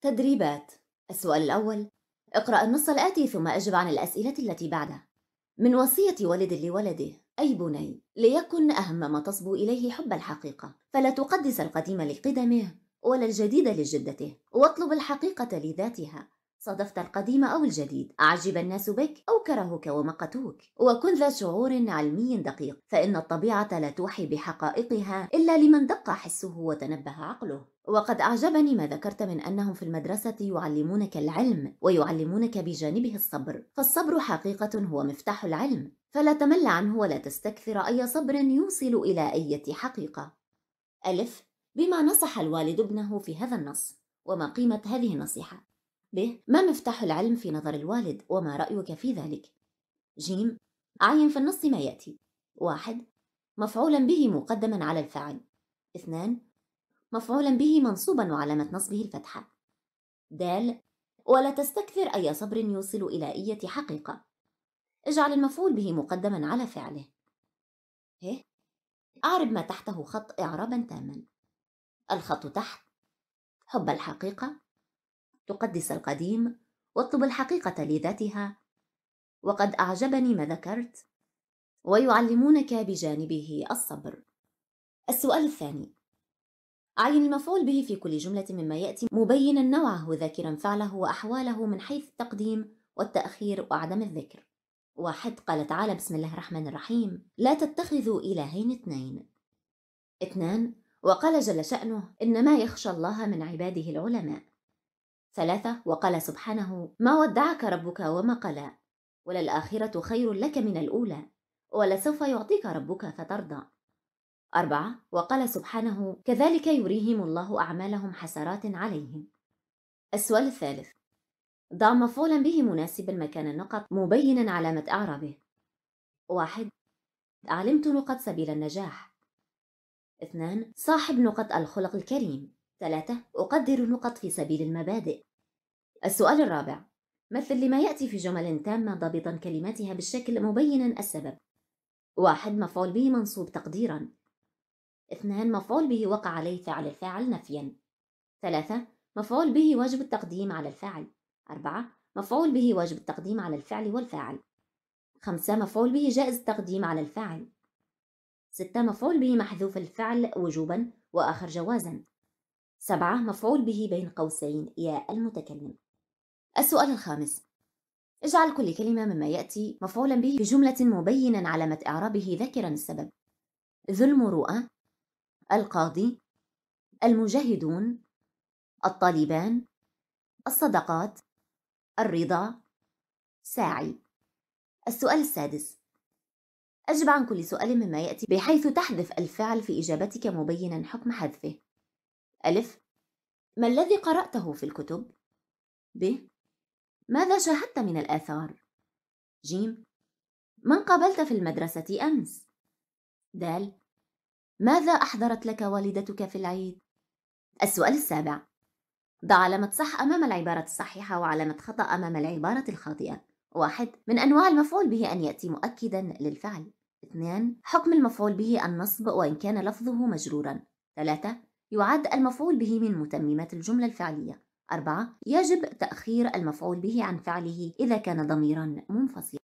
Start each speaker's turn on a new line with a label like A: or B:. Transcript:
A: تدريبات السؤال الأول اقرأ النص الآتي ثم أجب عن الأسئلة التي بعدها من وصية والد لولده أي بني ليكن أهم ما تصبو إليه حب الحقيقة فلا تقدس القديم لقدمه ولا الجديد لجدته واطلب الحقيقة لذاتها صادفت القديم أو الجديد أعجب الناس بك أو كرهوك ومقتوك وكن ذا شعور علمي دقيق فإن الطبيعة لا توحي بحقائقها إلا لمن دق حسه وتنبه عقله وقد أعجبني ما ذكرت من أنهم في المدرسة يعلمونك العلم ويعلمونك بجانبه الصبر فالصبر حقيقة هو مفتاح العلم فلا تمل عنه ولا تستكثر أي صبر يوصل إلى أية حقيقة ألف بما نصح الوالد ابنه في هذا النص وما قيمة هذه النصيحة به ما مفتاح العلم في نظر الوالد وما رأيك في ذلك؟ جيم عين في النص ما يأتي واحد مفعولا به مقدما على الفعل اثنان مفعولا به منصوبا وعلامة نصبه الفتحة دال ولا تستكثر أي صبر يوصل إلى إية حقيقة اجعل المفعول به مقدما على فعله هه أعرب ما تحته خط إعرابا تاما الخط تحت حب الحقيقة تقدس القديم واطلب الحقيقة لذاتها وقد أعجبني ما ذكرت ويعلمونك بجانبه الصبر السؤال الثاني عين المفعول به في كل جملة مما يأتي مبينا نوعه ذاكرا فعله وأحواله من حيث التقديم والتأخير وعدم الذكر واحد قال تعالى بسم الله الرحمن الرحيم لا تتخذوا إلهين اثنين اثنان وقال جل شأنه إنما يخشى الله من عباده العلماء ثلاثة وقال سبحانه ما ودعك ربك وما قلى وللآخرة خير لك من الأولى ولسوف يعطيك ربك فترضى أربعة وقال سبحانه كذلك يريهم الله أعمالهم حسرات عليهم السؤال الثالث ضع مفعولا به مناسبا مكان النقط مبينا علامة إعرابه واحد علمت نقط سبيل النجاح اثنان صاحب نقط الخلق الكريم ثلاثة أقدر نقط في سبيل المبادئ السؤال الرابع مثل لما يأتي في جمل تامة ضابطا كلماتها بالشكل مبينا السبب واحد مفعول به منصوب تقديرا اثنان مفعول به وقع عليه فعل الفاعل نفيا ثلاثة مفعول به واجب التقديم على الفعل أربعة مفعول به واجب التقديم على الفعل والفاعل خمسة مفعول به جائز التقديم على الفاعل ستة مفعول به محذوف الفعل وجوبا وآخر جوازا سبعة مفعول به بين قوسين يا المتكلم السؤال الخامس اجعل كل كلمة مما يأتي مفعولا به في جملة مبينا علامة إعرابه ذاكرا السبب ذو المروءة القاضي المجاهدون الطالبان الصدقات الرضا ساعي السؤال السادس أجب عن كل سؤال مما يأتي بحيث تحذف الفعل في إجابتك مبينا حكم حذفه ألف ما الذي قرأته في الكتب؟ ب ماذا شاهدت من الآثار؟ ج من قابلت في المدرسة أمس؟ د ماذا أحضرت لك والدتك في العيد؟ السؤال السابع ضع علامة صح أمام العبارة الصحيحة وعلامة خطأ أمام العبارة الخاطئة واحد من أنواع المفعول به أن يأتي مؤكدا للفعل اثنان حكم المفعول به النصب وإن كان لفظه مجرورا ثلاثة يعد المفعول به من متممات الجملة الفعلية أربعة يجب تأخير المفعول به عن فعله إذا كان ضميرا منفصلا